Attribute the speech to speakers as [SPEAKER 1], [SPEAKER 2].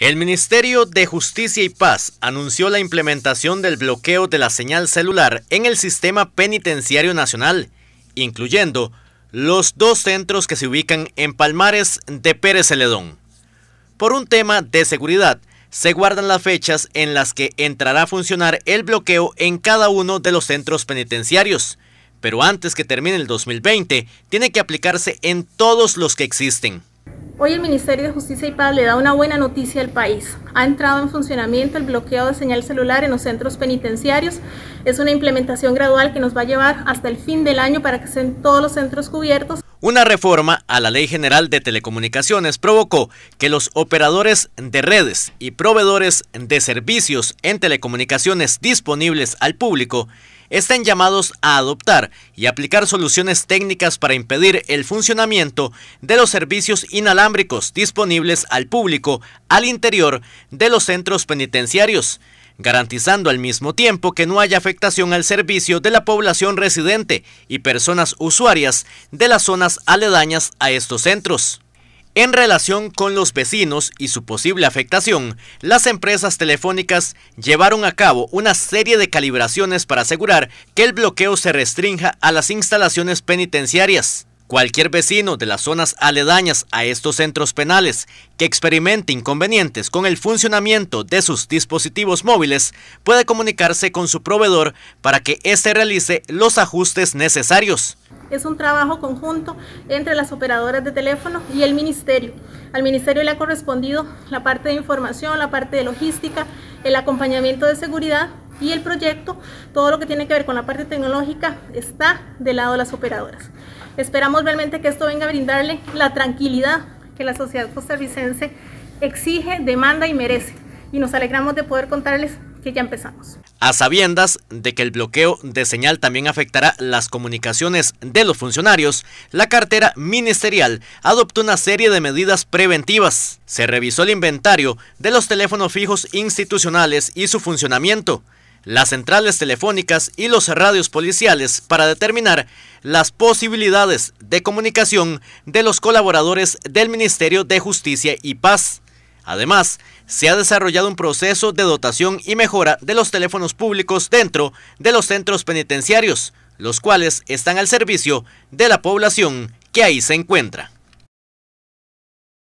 [SPEAKER 1] El Ministerio de Justicia y Paz anunció la implementación del bloqueo de la señal celular en el sistema penitenciario nacional, incluyendo los dos centros que se ubican en Palmares de Pérez Celedón. Por un tema de seguridad, se guardan las fechas en las que entrará a funcionar el bloqueo en cada uno de los centros penitenciarios, pero antes que termine el 2020, tiene que aplicarse en todos los que existen.
[SPEAKER 2] Hoy el Ministerio de Justicia y Paz le da una buena noticia al país. Ha entrado en funcionamiento el bloqueo de señal celular en los centros penitenciarios. Es una implementación gradual que nos va a llevar hasta el fin del año para que estén todos los centros cubiertos.
[SPEAKER 1] Una reforma a la Ley General de Telecomunicaciones provocó que los operadores de redes y proveedores de servicios en telecomunicaciones disponibles al público estén llamados a adoptar y aplicar soluciones técnicas para impedir el funcionamiento de los servicios inalámbricos disponibles al público al interior de los centros penitenciarios garantizando al mismo tiempo que no haya afectación al servicio de la población residente y personas usuarias de las zonas aledañas a estos centros. En relación con los vecinos y su posible afectación, las empresas telefónicas llevaron a cabo una serie de calibraciones para asegurar que el bloqueo se restrinja a las instalaciones penitenciarias. Cualquier vecino de las zonas aledañas a estos centros penales que experimente inconvenientes con el funcionamiento de sus dispositivos móviles puede comunicarse con su proveedor para que éste realice los ajustes necesarios.
[SPEAKER 2] Es un trabajo conjunto entre las operadoras de teléfono y el ministerio. Al ministerio le ha correspondido la parte de información, la parte de logística, el acompañamiento de seguridad y el proyecto, todo lo que tiene que ver con la parte tecnológica está del lado de las operadoras. Esperamos realmente que esto venga a brindarle la tranquilidad que la sociedad costarricense exige, demanda y merece. Y nos alegramos de poder contarles que ya empezamos.
[SPEAKER 1] A sabiendas de que el bloqueo de señal también afectará las comunicaciones de los funcionarios, la cartera ministerial adoptó una serie de medidas preventivas. Se revisó el inventario de los teléfonos fijos institucionales y su funcionamiento las centrales telefónicas y los radios policiales para determinar las posibilidades de comunicación de los colaboradores del Ministerio de Justicia y Paz. Además, se ha desarrollado un proceso de dotación y mejora de los teléfonos públicos dentro de los centros penitenciarios, los cuales están al servicio de la población que ahí se encuentra.